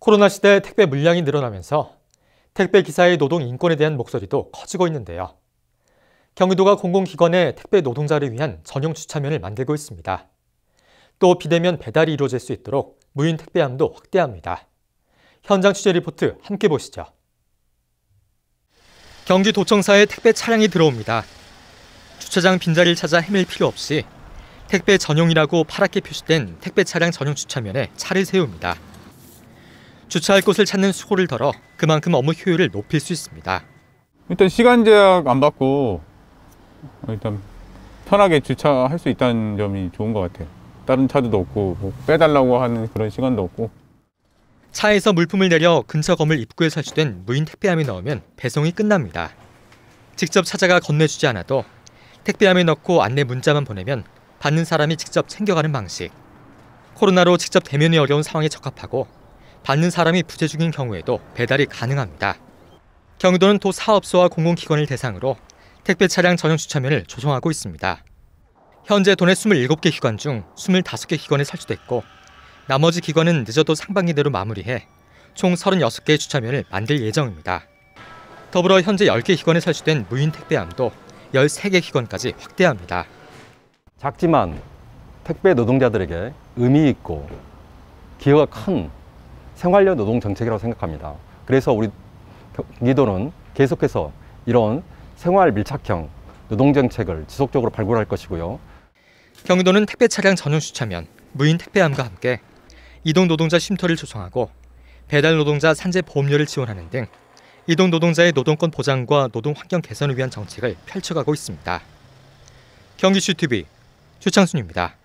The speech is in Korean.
코로나 시대 택배 물량이 늘어나면서 택배 기사의 노동 인권에 대한 목소리도 커지고 있는데요. 경기도가 공공기관의 택배 노동자를 위한 전용 주차면을 만들고 있습니다. 또 비대면 배달이 이루어질 수 있도록 무인 택배함도 확대합니다. 현장 취재 리포트 함께 보시죠. 경기도청사에 택배 차량이 들어옵니다. 주차장 빈자리를 찾아 헤맬 필요 없이 택배 전용이라고 파랗게 표시된 택배 차량 전용 주차면에 차를 세웁니다. 주차할 곳을 찾는 수고를 덜어 그만큼 업무 효율을 높일 수 있습니다. 일단 시간 제약 안 받고 일단 편하게 주차할 수 있다는 점이 좋은 것 같아요. 다른 차들도 없고 뭐 빼달라고 하는 그런 시간도 없고 차에서 물품을 내려 근처 건물 입구에 설치된 무인 택배함에 넣으면 배송이 끝납니다. 직접 찾아가 건네주지 않아도 택배함에 넣고 안내 문자만 보내면 받는 사람이 직접 챙겨가는 방식. 코로나로 직접 대면이 어려운 상황에 적합하고 받는 사람이 부재중인 경우에도 배달이 가능합니다. 경기도는 또 사업소와 공공기관을 대상으로 택배 차량 전용 주차면을 조정하고 있습니다. 현재 도내 27개 기관 중 25개 기관에 설치됐고 나머지 기관은 늦어도 상반기 내로 마무리해 총 36개의 주차면을 만들 예정입니다. 더불어 현재 10개 기관에 설치된 무인 택배함도 13개 기관까지 확대합니다. 작지만 택배 노동자들에게 의미 있고 기여가 큰 생활력 노동 정책이라고 생각합니다. 그래서 우리 경기도는 계속해서 이런 생활 밀착형 노동 정책을 지속적으로 발굴할 것이고요. 경기도는 택배 차량 전용 주차면, 무인 택배함과 함께 이동 노동자 쉼터를 조성하고 배달 노동자 산재 보험료를 지원하는 등 이동 노동자의 노동권 보장과 노동 환경 개선을 위한 정책을 펼쳐가고 있습니다. 경기슈 TV 주창순입니다.